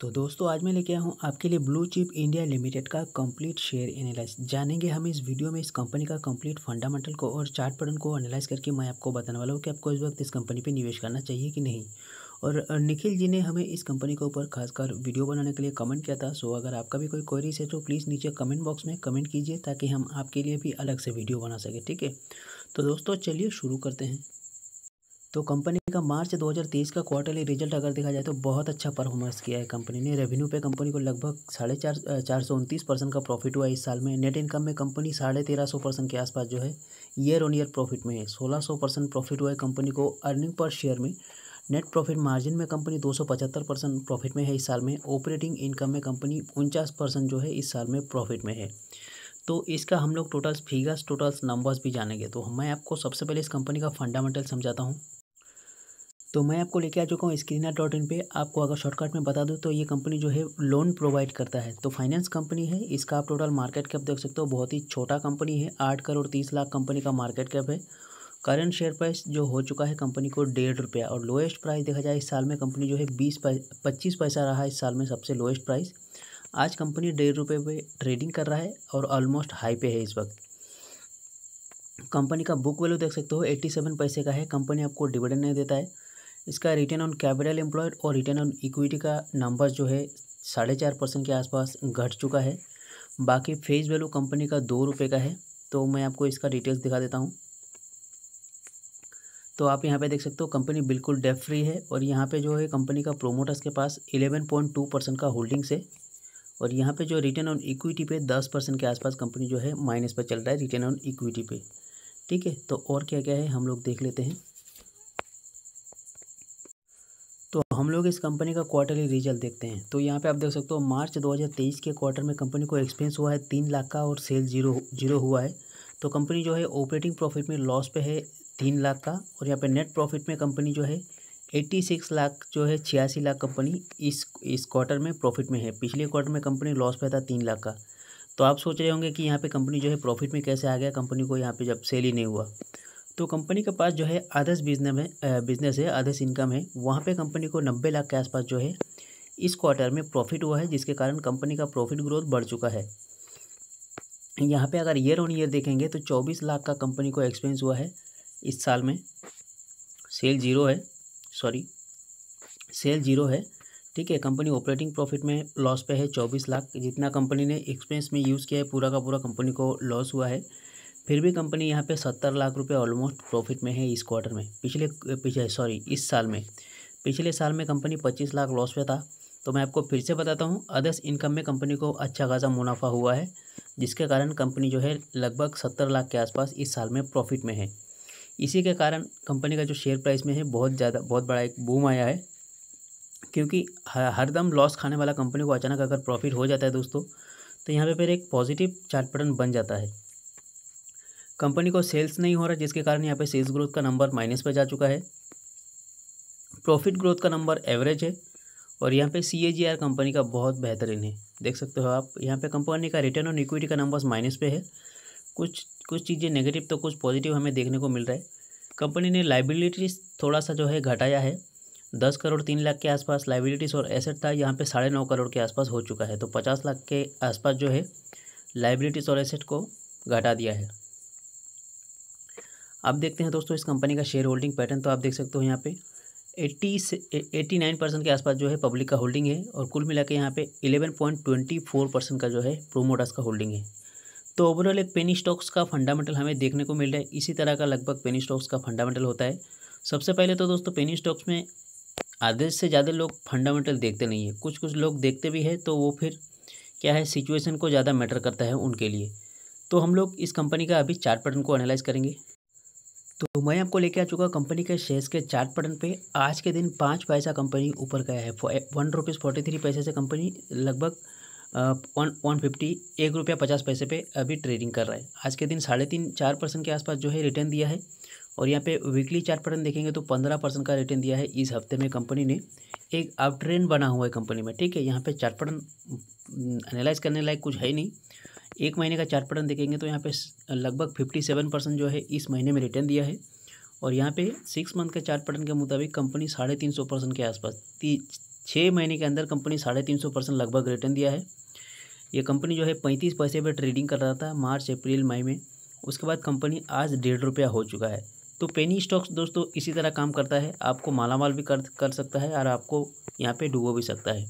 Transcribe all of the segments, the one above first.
तो दोस्तों आज मैं लेके आया हूँ आपके लिए ब्लू चिप इंडिया लिमिटेड का कंप्लीट शेयर एनालाइज जानेंगे हम इस वीडियो में इस कंपनी का कंप्लीट फंडामेंटल को और चार्ट पैटर्न को एनालाइज करके मैं आपको बताने वाला हूँ कि आपको इस वक्त इस कंपनी पे निवेश करना चाहिए कि नहीं और निखिल जी ने हमें इस कंपनी के ऊपर खासकर वीडियो बनाने के लिए कमेंट किया था सो अगर आपका भी कोई क्वेरीज है तो प्लीज़ नीचे कमेंट बॉक्स में कमेंट कीजिए ताकि हम आपके लिए भी अलग से वीडियो बना सकें ठीक है तो दोस्तों चलिए शुरू करते हैं तो कंपनी का मार्च 2023 का क्वार्टरली रिजल्ट अगर देखा जाए तो बहुत अच्छा परफॉर्मेंस किया है कंपनी ने रेवेन्यू पे कंपनी को लगभग साढ़े चार चार सौ उनतीस परसेंट का प्रॉफिट हुआ इस साल में नेट इनकम में कंपनी साढ़े तेरह सौ परसेंट के आसपास जो है ईयर ऑन ईयर प्रॉफिट में है सोलह सौ परसेंट प्रॉफिट हुआ है कंपनी को अर्निंग पर शेयर में नेट प्रॉफिट मार्जिन में कंपनी पचहत्तर परसेंट प्रॉफिट में है इस साल में ऑपरेटिंग इनकम में कंपनी उनचास परसेंट जो है इस साल में प्रॉफिट में है तो इसका हम लोग टोटल्स फिगर्स टोटल्स नंबर्स भी जानेंगे तो मैं आपको सबसे पहले इस कंपनी का फंडामेंटल समझाता हूँ तो मैं आपको लेके आ चुका हूँ स्क्रीना डॉट इन पर आपको अगर शॉर्टकट में बता दूँ तो ये कंपनी जो है लोन प्रोवाइड करता है तो फाइनेंस कंपनी है इसका आप टोटल मार्केट कैप देख सकते हो बहुत ही छोटा कंपनी है आठ करोड़ तीस लाख कंपनी का मार्केट कैप है करंट शेयर प्राइस जो हो चुका है कंपनी को डेढ़ रुपया और लोएस्ट प्राइस देखा जाए इस साल में कंपनी जो है बीस पच्चीस पैसा रहा इस साल में सबसे लोएस्ट प्राइस आज कंपनी डेढ़ रुपये पे ट्रेडिंग कर रहा है और ऑलमोस्ट हाई पे है इस वक्त कंपनी का बुक वैल्यू देख सकते हो एट्टी सेवन पैसे का है कंपनी आपको डिविडेंड नहीं देता है इसका रिटर्न ऑन कैपिटल एम्प्लॉयड और रिटर्न ऑन इक्विटी का नंबर जो है साढ़े चार परसेंट के आसपास घट चुका है बाकी फेस वैल्यू कंपनी का दो रुपये का है तो मैं आपको इसका डिटेल्स दिखा देता हूँ तो आप यहाँ पे देख सकते हो कंपनी बिल्कुल डेफ फ्री है और यहाँ पे जो है कंपनी का प्रोमोटर्स के पास इलेवन पॉइंट टू परसेंट का होल्डिंग्स है और यहाँ पे जो रिटर्न ऑन इक्विटी पे दस परसेंट के आसपास कंपनी जो है माइनस पर चल रहा है रिटर्न ऑन इक्विटी पे ठीक है तो और क्या क्या है हम लोग देख लेते हैं हम लोग इस कंपनी का क्वार्टरली रिजल्ट देखते हैं तो यहाँ पे आप देख सकते हो मार्च 2023 के क्वार्टर में कंपनी को एक्सपेंस हुआ है तीन लाख का और सेल जीरो जीरो हुआ है तो कंपनी जो है ऑपरेटिंग प्रॉफिट में लॉस पे है तीन लाख का और यहाँ पे नेट प्रॉफिट में कंपनी जो है एट्टी सिक्स लाख जो है छियासी लाख कंपनी इस इस क्वार्टर में प्रॉफिट में है पिछले क्वार्टर में कंपनी लॉस पे था तीन लाख का तो आप सोच रहे होंगे कि यहाँ पे कंपनी जो है प्रॉफिट में कैसे आ गया कंपनी को यहाँ पे जब सेल ही नहीं हुआ तो कंपनी के पास जो है आदर्श बिजनेस में बिजनेस है आदर्श इनकम है वहाँ पे कंपनी को नब्बे लाख के आसपास जो है इस क्वार्टर में प्रॉफिट हुआ है जिसके कारण कंपनी का प्रॉफिट ग्रोथ बढ़ चुका है यहाँ पे अगर ईयर ऑन ईयर देखेंगे तो चौबीस लाख का कंपनी को एक्सपेंस हुआ है इस साल में सेल जीरो है सॉरी सेल जीरो है ठीक है कंपनी ऑपरेटिंग प्रॉफिट में लॉस पे है चौबीस लाख जितना कंपनी ने एक्सपेंस में यूज़ किया है पूरा का पूरा कंपनी को लॉस हुआ है फिर भी कंपनी यहाँ पे सत्तर लाख रुपए ऑलमोस्ट प्रॉफिट में है इस क्वार्टर में पिछले पिछले सॉरी इस साल में पिछले साल में कंपनी पच्चीस लाख लॉस पे था तो मैं आपको फिर से बताता हूँ अदर्स इनकम में कंपनी को अच्छा खासा मुनाफा हुआ है जिसके कारण कंपनी जो है लगभग सत्तर लाख के आसपास इस साल में प्रॉफिट में है इसी के कारण कंपनी का जो शेयर प्राइस में है बहुत ज़्यादा बहुत बड़ा एक बूम आया है क्योंकि हरदम लॉस खाने वाला कंपनी को अचानक अगर प्रॉफिट हो जाता है दोस्तों तो यहाँ पे फिर एक पॉजिटिव चार्ट पैटर्न बन जाता है कंपनी को सेल्स नहीं हो रहा जिसके कारण यहाँ पे सेल्स ग्रोथ का नंबर माइनस पर जा चुका है प्रॉफिट ग्रोथ का नंबर एवरेज है और यहाँ पे सी कंपनी का बहुत बेहतरीन है देख सकते हो आप यहाँ पे कंपनी का रिटर्न और इक्विटी का नंबर माइनस पे है कुछ कुछ चीज़ें नेगेटिव तो कुछ पॉजिटिव हमें देखने को मिल रहा है कंपनी ने लाइबिलिटीज़ थोड़ा सा जो है घटाया है दस करोड़ तीन लाख के आसपास लाइबिलिटीज़ और एसेट था यहाँ पे साढ़े नौ करोड़ के आसपास हो चुका है तो पचास लाख के आसपास जो है लाइबिलिटीज़ और एसेट को घटा दिया है अब देखते हैं दोस्तों इस कंपनी का शेयर होल्डिंग पैटर्न तो आप देख सकते हो यहाँ पे एट्टी से एट्टी नाइन परसेंट के आसपास जो है पब्लिक का होल्डिंग है और कुल मिला के यहाँ पे eleven point twenty four percent का जो है प्रोमोटर्स का होल्डिंग है तो ओवरऑल एक पेनी स्टॉक्स का फंडामेंटल हमें देखने को मिल रहा है इसी तरह का लगभग पेनी स्टॉक्स का फंडामेंटल होता है सबसे पहले तो दोस्तों पेनी स्टॉक्स में आधे से ज़्यादा लोग फंडामेंटल देखते नहीं है कुछ कुछ लोग देखते भी हैं तो वो फिर क्या है सिचुएशन को ज़्यादा मैटर करता है उनके लिए तो हम लोग इस कंपनी का अभी चार्ट पैटर्न को एनालाइज करेंगे तो मैं आपको लेके आ चुका कंपनी के शेयर्स के चार्ट पटन पे आज के दिन पाँच पैसा कंपनी ऊपर गया है वन रुपीज़ फोर्टी थ्री पैसे से कंपनी लगभग वन वन फिफ्टी एक रुपया पचास पैसे पे अभी ट्रेडिंग कर रहा है आज के दिन साढ़े तीन चार परसेंट के आसपास जो है रिटर्न दिया है और यहाँ पे वीकली चार्ट पटन देखेंगे तो पंद्रह परसेंट का रिटर्न दिया है इस हफ्ते में कंपनी ने एक अप ट्रेंड बना हुआ है कंपनी में ठीक है यहाँ पर चार्ट एनालाइज करने लायक कुछ है नहीं एक महीने का चार्ट पैटर्न देखेंगे तो यहाँ पे लगभग फिफ्टी सेवन परसेंट जो है इस महीने में रिटर्न दिया है और यहाँ पे सिक्स मंथ के चार्ट पैटर्न के मुताबिक कंपनी साढ़े तीन सौ परसेंट के आसपास छः महीने के अंदर कंपनी साढ़े तीन सौ परसेंट लगभग रिटर्न दिया है ये कंपनी जो है पैंतीस पैसे पर ट्रेडिंग कर रहा था मार्च अप्रैल मई में उसके बाद कंपनी आज डेढ़ रुपया हो चुका है तो पेनी स्टॉक्स दोस्तों इसी तरह काम करता है आपको मालामाल भी कर कर सकता है और आपको यहाँ पर डूबो भी सकता है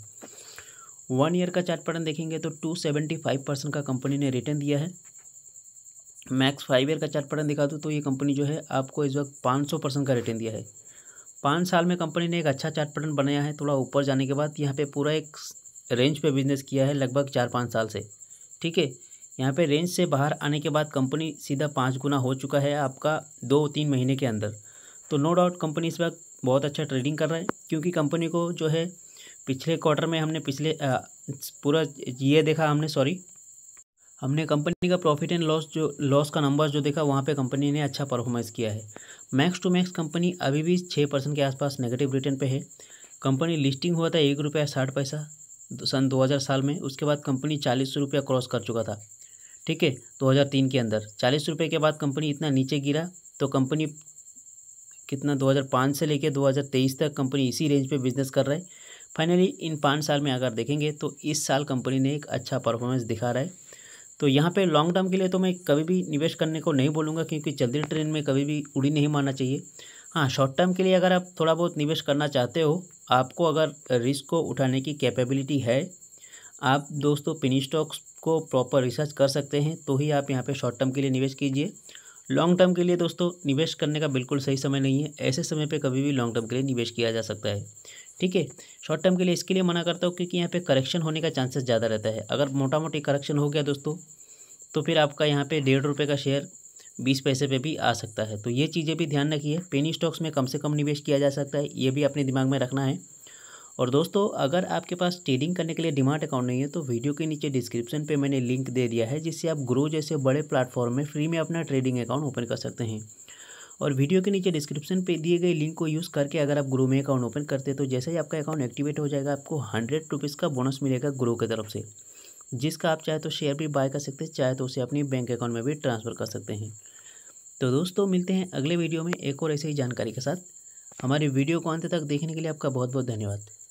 वन ईयर का चार्ट पैटर्न देखेंगे तो टू सेवेंटी फाइव परसेंट का कंपनी ने रिटर्न दिया है मैक्स फाइव ईयर का चार्ट पैटर्न दिखा दूँ तो ये कंपनी जो है आपको इस वक्त पाँच सौ परसेंट का रिटर्न दिया है पाँच साल में कंपनी ने एक अच्छा चार्ट पैटर्न बनाया है थोड़ा ऊपर जाने के बाद यहाँ पे पूरा एक रेंज पे बिजनेस किया है लगभग चार पाँच साल से ठीक है यहाँ पे रेंज से बाहर आने के बाद कंपनी सीधा पाँच गुना हो चुका है आपका दो तीन महीने के अंदर तो नो डाउट कंपनी इस वक्त बहुत अच्छा ट्रेडिंग कर रहा है क्योंकि कंपनी को जो है पिछले क्वार्टर में हमने पिछले पूरा ये देखा हमने सॉरी हमने कंपनी का प्रॉफिट एंड लॉस जो लॉस का नंबर जो देखा वहाँ पे कंपनी ने अच्छा परफॉर्मेंस किया है मैक्स टू मैक्स कंपनी अभी भी छः परसेंट के आसपास नेगेटिव रिटर्न पे है कंपनी लिस्टिंग हुआ था एक रुपया साठ पैसा सन दो हज़ार साल में उसके बाद कंपनी चालीस रुपया क्रॉस कर चुका था ठीक है दो हज़ार तीन के अंदर चालीस रुपये के बाद कंपनी इतना नीचे गिरा तो कंपनी कितना पाँच से लेकर तेईस तक कंपनी इसी रेंज पर बिजनेस कर रहा है फाइनली इन पाँच साल में अगर देखेंगे तो इस साल कंपनी ने एक अच्छा परफॉर्मेंस दिखा रहा है तो यहाँ पे लॉन्ग टर्म के लिए तो मैं कभी भी निवेश करने को नहीं बोलूँगा क्योंकि जल्दी ट्रेन में कभी भी उड़ी नहीं मारना चाहिए हाँ शॉर्ट टर्म के लिए अगर आप थोड़ा बहुत निवेश करना चाहते हो आपको अगर रिस्क को उठाने की कैपेबिलिटी है आप दोस्तों पिनी स्टॉक्स को प्रॉपर रिसर्च कर सकते हैं तो ही आप यहाँ पर शॉर्ट टर्म के लिए निवेश कीजिए लॉन्ग टर्म के लिए दोस्तों निवेश करने का बिल्कुल सही समय नहीं है ऐसे समय पर कभी भी लॉन्ग टर्म के लिए निवेश किया जा सकता है ठीक है शॉर्ट टर्म के लिए इसके लिए मना करता हूँ क्योंकि यहाँ पे करेक्शन होने का चांसेस ज़्यादा रहता है अगर मोटा मोटी करेक्शन हो गया दोस्तों तो फिर आपका यहाँ पे डेढ़ रुपये का शेयर बीस पैसे पे भी आ सकता है तो ये चीज़ें भी ध्यान रखिए पेनी स्टॉक्स में कम से कम निवेश किया जा सकता है ये भी अपने दिमाग में रखना है और दोस्तों अगर आपके पास ट्रेडिंग करने के लिए डिमांड अकाउंट नहीं है तो वीडियो के नीचे डिस्क्रिप्शन पर मैंने लिंक दे दिया है जिससे आप ग्रो जैसे बड़े प्लेटफॉर्म में फ्री में अपना ट्रेडिंग अकाउंट ओपन कर सकते हैं और वीडियो के नीचे डिस्क्रिप्शन पे दिए गए लिंक को यूज़ करके अगर आप ग्रो में अकाउंट ओपन करते हैं तो जैसे ही आपका अकाउंट एक्टिवेट हो जाएगा आपको हंड्रेड रुपीज़ का बोनस मिलेगा ग्रो की तरफ से जिसका आप चाहे तो शेयर भी बाय कर सकते हैं चाहे तो उसे अपने बैंक अकाउंट में भी ट्रांसफ़र कर सकते हैं तो दोस्तों मिलते हैं अगले वीडियो में एक और ऐसे ही जानकारी के साथ हमारी वीडियो को अंत तक देखने के लिए आपका बहुत बहुत धन्यवाद